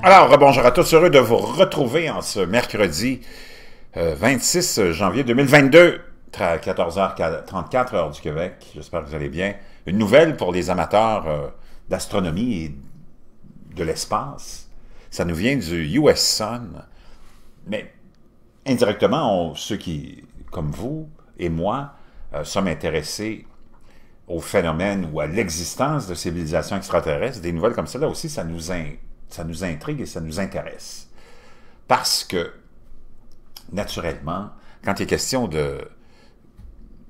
Alors, bonjour à tous, heureux de vous retrouver en ce mercredi 26 euh, janvier 2022, 14h34 heure du Québec. J'espère que vous allez bien. Une nouvelle pour les amateurs euh, d'astronomie et de l'espace. Ça nous vient du US Sun, mais indirectement, ceux qui, comme vous et moi, euh, sommes intéressés au phénomène ou à l'existence de civilisations extraterrestres, des nouvelles comme celle-là aussi, ça nous, intéresse ça nous intrigue et ça nous intéresse. Parce que, naturellement, quand il est question de,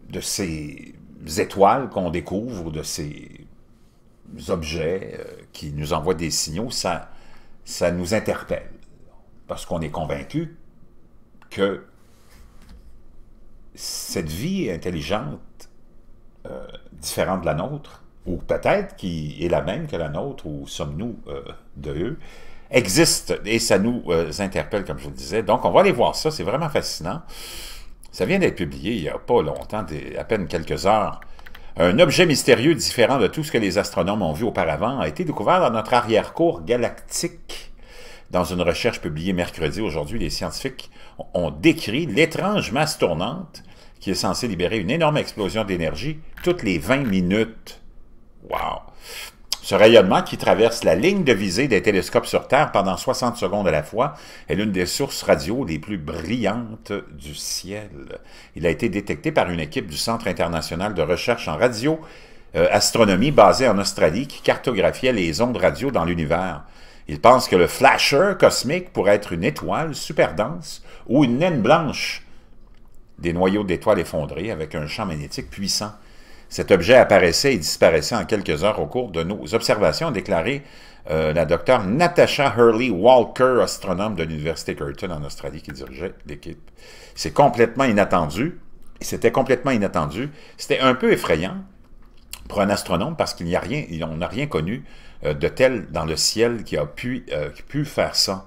de ces étoiles qu'on découvre, de ces objets euh, qui nous envoient des signaux, ça, ça nous interpelle. Parce qu'on est convaincu que cette vie intelligente, euh, différente de la nôtre, ou peut-être qui est la même que la nôtre, ou sommes-nous deux de eux, existe et ça nous euh, interpelle, comme je le disais. Donc, on va aller voir ça, c'est vraiment fascinant. Ça vient d'être publié il n'y a pas longtemps, à peine quelques heures. Un objet mystérieux différent de tout ce que les astronomes ont vu auparavant a été découvert dans notre arrière-cour galactique. Dans une recherche publiée mercredi aujourd'hui, les scientifiques ont décrit l'étrange masse tournante qui est censée libérer une énorme explosion d'énergie toutes les 20 minutes. Wow! Ce rayonnement qui traverse la ligne de visée des télescopes sur Terre pendant 60 secondes à la fois est l'une des sources radio les plus brillantes du ciel. Il a été détecté par une équipe du Centre international de recherche en radio euh, astronomie basée en Australie qui cartographiait les ondes radio dans l'univers. Il pensent que le flasher cosmique pourrait être une étoile super dense ou une naine blanche, des noyaux d'étoiles effondrées avec un champ magnétique puissant. Cet objet apparaissait et disparaissait en quelques heures au cours de nos observations, a déclaré euh, la docteure Natasha Hurley Walker, astronome de l'Université Curtin en Australie, qui dirigeait l'équipe. C'est complètement inattendu. C'était complètement inattendu. C'était un peu effrayant pour un astronome parce qu'il n'y a rien, on n'a rien connu euh, de tel dans le ciel qui a pu euh, faire ça.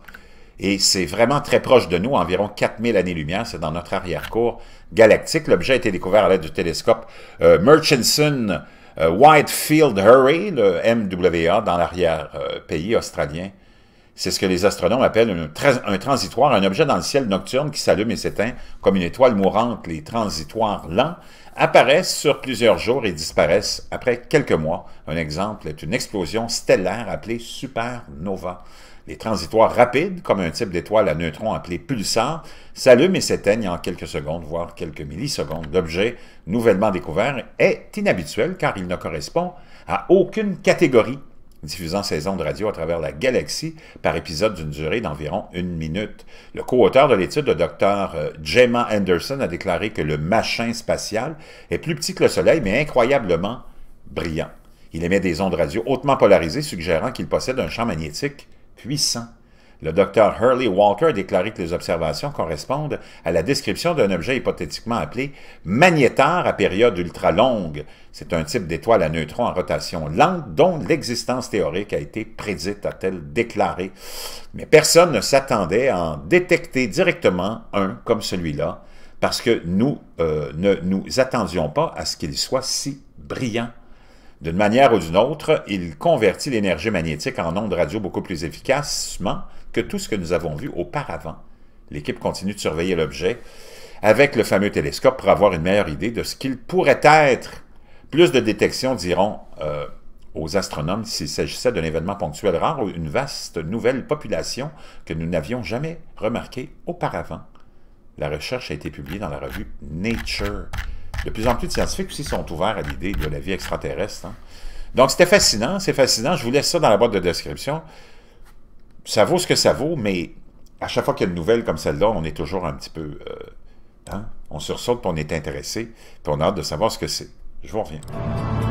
Et c'est vraiment très proche de nous, environ 4000 années-lumière, c'est dans notre arrière-cour galactique. L'objet a été découvert à l'aide du télescope euh, Murchison euh, Whitefield Hurry, le MWA, dans l'arrière-pays euh, australien. C'est ce que les astronomes appellent un, transitoire, un objet dans le ciel nocturne qui s'allume et s'éteint comme une étoile mourante. Les transitoires lents apparaissent sur plusieurs jours et disparaissent après quelques mois. Un exemple est une explosion stellaire appelée supernova. Les transitoires rapides, comme un type d'étoile à neutrons appelé pulsar, s'allument et s'éteignent en quelques secondes, voire quelques millisecondes. L'objet nouvellement découvert est inhabituel car il ne correspond à aucune catégorie, diffusant ses ondes radio à travers la galaxie par épisode d'une durée d'environ une minute. Le co-auteur de l'étude, le docteur Jemma euh, Anderson, a déclaré que le machin spatial est plus petit que le Soleil, mais incroyablement brillant. Il émet des ondes radio hautement polarisées, suggérant qu'il possède un champ magnétique puissant. Le docteur Hurley Walker a déclaré que les observations correspondent à la description d'un objet hypothétiquement appelé magnétar à période ultra longue. C'est un type d'étoile à neutrons en rotation lente dont l'existence théorique a été prédite, a-t-elle déclaré. Mais personne ne s'attendait à en détecter directement un comme celui-là, parce que nous euh, ne nous attendions pas à ce qu'il soit si brillant. D'une manière ou d'une autre, il convertit l'énergie magnétique en ondes radio beaucoup plus efficacement que tout ce que nous avons vu auparavant. L'équipe continue de surveiller l'objet avec le fameux télescope pour avoir une meilleure idée de ce qu'il pourrait être. Plus de détections diront euh, aux astronomes s'il s'agissait d'un événement ponctuel rare ou une vaste nouvelle population que nous n'avions jamais remarquée auparavant. La recherche a été publiée dans la revue Nature de plus en plus de scientifiques aussi sont ouverts à l'idée de la vie extraterrestre. Hein. Donc, c'était fascinant, c'est fascinant. Je vous laisse ça dans la boîte de description. Ça vaut ce que ça vaut, mais à chaque fois qu'il y a une nouvelle comme celle-là, on est toujours un petit peu... Euh, hein, on sursaute, puis on est intéressé, puis on a hâte de savoir ce que c'est. Je vous reviens.